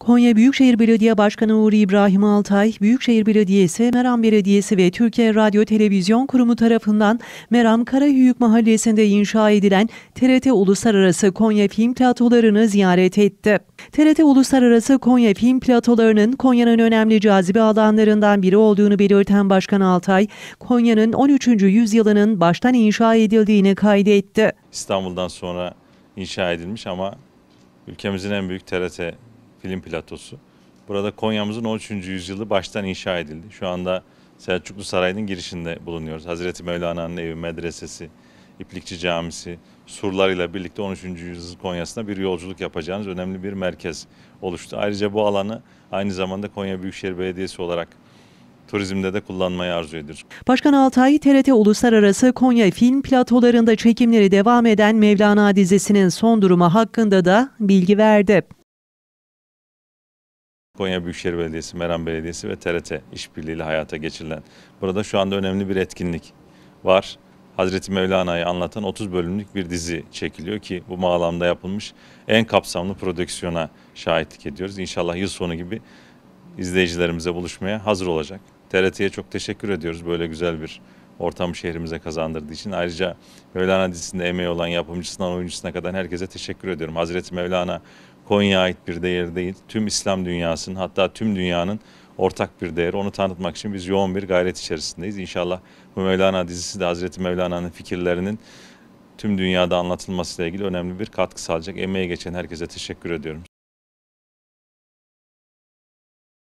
Konya Büyükşehir Belediye Başkanı Uğur İbrahim Altay, Büyükşehir Belediyesi, Meram Belediyesi ve Türkiye Radyo Televizyon Kurumu tarafından Meram Karahüyük Mahallesi'nde inşa edilen TRT Uluslararası Konya Film Platolarını ziyaret etti. TRT Uluslararası Konya Film Platolarının Konya'nın önemli cazibe alanlarından biri olduğunu belirten Başkan Altay, Konya'nın 13. yüzyılının baştan inşa edildiğini kaydetti. İstanbul'dan sonra inşa edilmiş ama ülkemizin en büyük TRT Film platosu. Burada Konya'mızın 13. yüzyılı baştan inşa edildi. Şu anda Selçuklu Sarayı'nın girişinde bulunuyoruz. Hazreti Mevlana'nın evi, medresesi, İplikçi Camisi, surlarıyla birlikte 13. yüzyıl Konya'sına bir yolculuk yapacağınız önemli bir merkez oluştu. Ayrıca bu alanı aynı zamanda Konya Büyükşehir Belediyesi olarak turizmde de kullanmayı arzu ediyoruz. Başkan Altay, TRT Uluslararası Konya Film Platolarında çekimleri devam eden Mevlana dizisinin son durumu hakkında da bilgi verdi. Konya Büyükşehir Belediyesi, Meran Belediyesi ve TRT işbirliğiyle hayata geçirilen. Burada şu anda önemli bir etkinlik var. Hazreti Mevlana'yı anlatan 30 bölümlük bir dizi çekiliyor ki bu bağlamda yapılmış en kapsamlı prodüksiyona şahitlik ediyoruz. İnşallah yıl sonu gibi izleyicilerimize buluşmaya hazır olacak. TRT'ye çok teşekkür ediyoruz böyle güzel bir ortamı şehrimize kazandırdığı için. Ayrıca Mevlana dizisinde emeği olan yapımcısından oyuncusuna kadar herkese teşekkür ediyorum. Hazreti Mevlana Konya'ya ait bir değer değil. Tüm İslam dünyasının hatta tüm dünyanın ortak bir değer. Onu tanıtmak için biz yoğun bir gayret içerisindeyiz. İnşallah bu Mevlana dizisi de Hazreti Mevlana'nın fikirlerinin tüm dünyada anlatılmasıyla ilgili önemli bir katkı sağlayacak. Emeği geçen herkese teşekkür ediyorum.